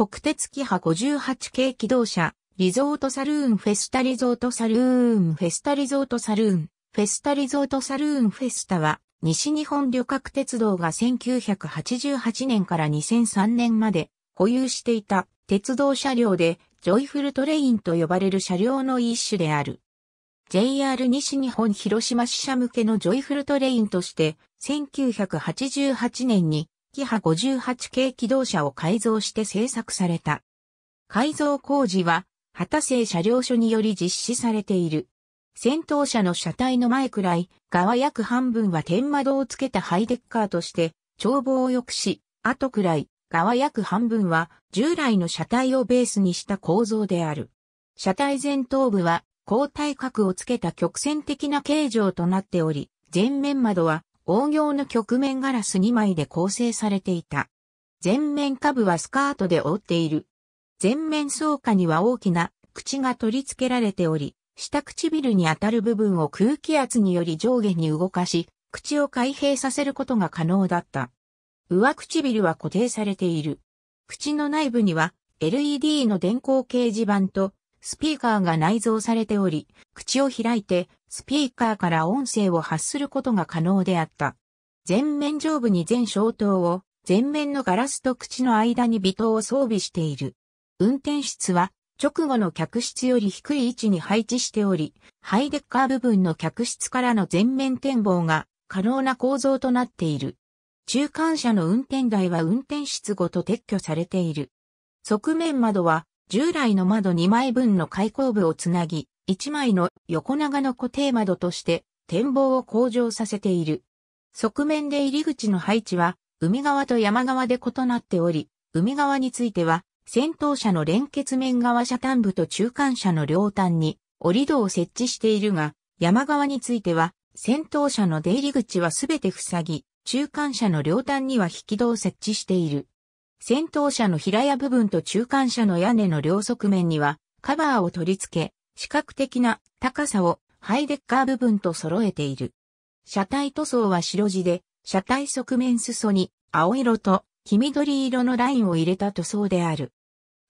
国鉄キハ58系機動車、リゾートサルーンフェスタリゾートサルーンフェスタリゾートサルーンフェスタリゾートサルーンフェスタは西日本旅客鉄道が1988年から2003年まで保有していた鉄道車両でジョイフルトレインと呼ばれる車両の一種である。JR 西日本広島支社向けのジョイフルトレインとして1988年にキハ58系機動車を改造して製作された。改造工事は、旗製車両所により実施されている。戦闘車の車体の前くらい、側約半分は天窓をつけたハイデッカーとして、眺望を良くし、後くらい、側約半分は従来の車体をベースにした構造である。車体前頭部は、後体角をつけた曲線的な形状となっており、前面窓は黄行の曲面ガラス2枚で構成されていた。前面下部はスカートで覆っている。前面草下には大きな口が取り付けられており、下唇に当たる部分を空気圧により上下に動かし、口を開閉させることが可能だった。上唇は固定されている。口の内部には LED の電光掲示板とスピーカーが内蔵されており、口を開いて、スピーカーから音声を発することが可能であった。前面上部に全消灯を、前面のガラスと口の間に微灯を装備している。運転室は、直後の客室より低い位置に配置しており、ハイデッカー部分の客室からの前面展望が可能な構造となっている。中間車の運転台は運転室ごと撤去されている。側面窓は従来の窓2枚分の開口部をつなぎ、1枚の横長の固定窓として展望を向上させている。側面で入り口の配置は海側と山側で異なっており、海側については先頭車の連結面側車端部と中間車の両端に折り戸を設置しているが、山側については先頭車の出入り口はすべて塞ぎ、中間車の両端には引き戸を設置している。先頭車の平屋部分と中間車の屋根の両側面にはカバーを取り付け、視覚的な高さをハイデッカー部分と揃えている。車体塗装は白地で、車体側面裾に青色と黄緑色のラインを入れた塗装である。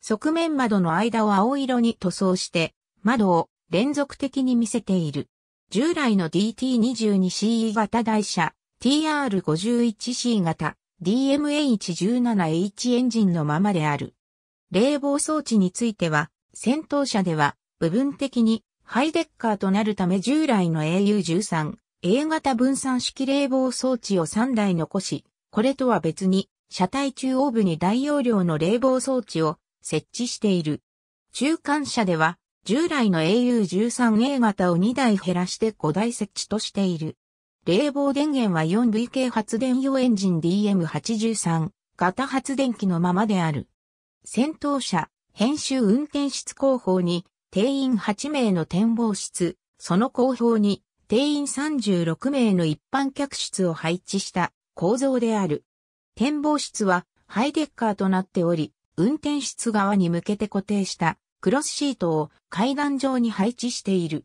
側面窓の間を青色に塗装して、窓を連続的に見せている。従来の DT22CE 型台車、TR51C 型、DMH17H エンジンのままである。冷房装置については、戦闘車では部分的にハイデッカーとなるため従来の AU13、A 型分散式冷房装置を3台残し、これとは別に車体中央部に大容量の冷房装置を設置している。中間車では従来の AU13A 型を2台減らして5台設置としている。冷房電源は4類型発電用エンジン DM83 型発電機のままである。戦闘車、編集運転室後方に定員8名の展望室、その後方に定員36名の一般客室を配置した構造である。展望室はハイデッカーとなっており、運転室側に向けて固定したクロスシートを階段上に配置している。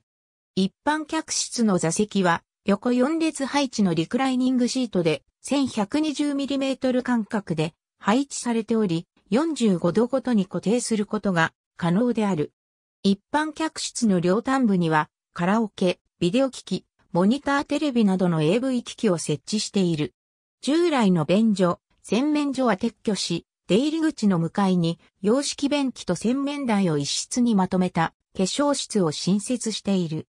一般客室の座席は横4列配置のリクライニングシートで 1120mm 間隔で配置されており、45度ごとに固定することが可能である。一般客室の両端部には、カラオケ、ビデオ機器、モニターテレビなどの AV 機器を設置している。従来の便所、洗面所は撤去し、出入り口の向かいに洋式便器と洗面台を一室にまとめた化粧室を新設している。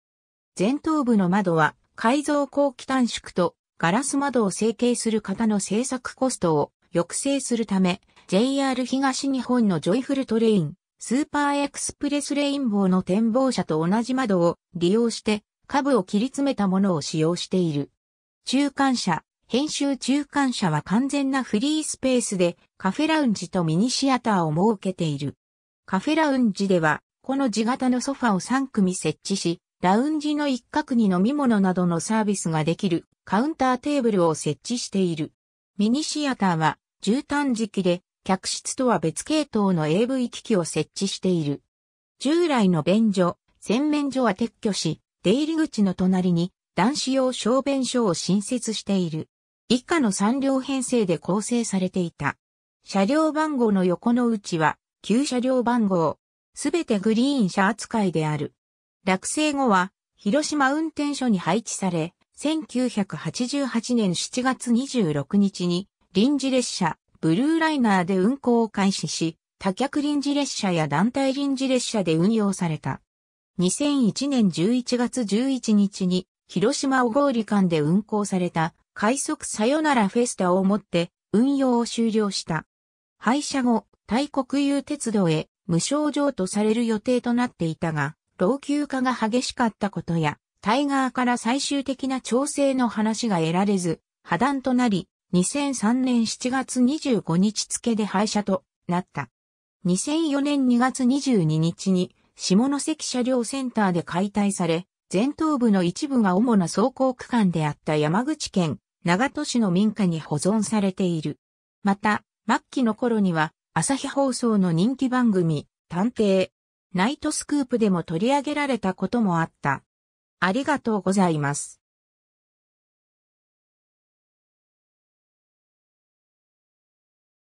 前頭部の窓は改造後期短縮とガラス窓を成形する型の製作コストを抑制するため、JR 東日本のジョイフルトレイン、スーパーエクスプレスレインボーの展望車と同じ窓を利用して、下部を切り詰めたものを使用している。中間車、編集中間車は完全なフリースペースで、カフェラウンジとミニシアターを設けている。カフェラウンジでは、この字型のソファを3組設置し、ラウンジの一角に飲み物などのサービスができるカウンターテーブルを設置している。ミニシアターは、絨毯敷で、客室とは別系統の AV 機器を設置している。従来の便所、洗面所は撤去し、出入り口の隣に男子用小便所を新設している。以下の3両編成で構成されていた。車両番号の横の内は、旧車両番号。すべてグリーン車扱いである。落成後は、広島運転所に配置され、1988年7月26日に、臨時列車、ブルーライナーで運行を開始し、多脚臨時列車や団体臨時列車で運用された。2001年11月11日に、広島小郡間で運行された、快速さよならフェスタをもって、運用を終了した。廃車後、大国有鉄道へ無償譲渡される予定となっていたが、老朽化が激しかったことや、タイガーから最終的な調整の話が得られず、破談となり、2003年7月25日付で廃車となった。2004年2月22日に、下関車両センターで解体され、前頭部の一部が主な走行区間であった山口県長門市の民家に保存されている。また、末期の頃には、朝日放送の人気番組、探偵、ナイトスクープでも取り上げられたこともあった。ありがとうございます。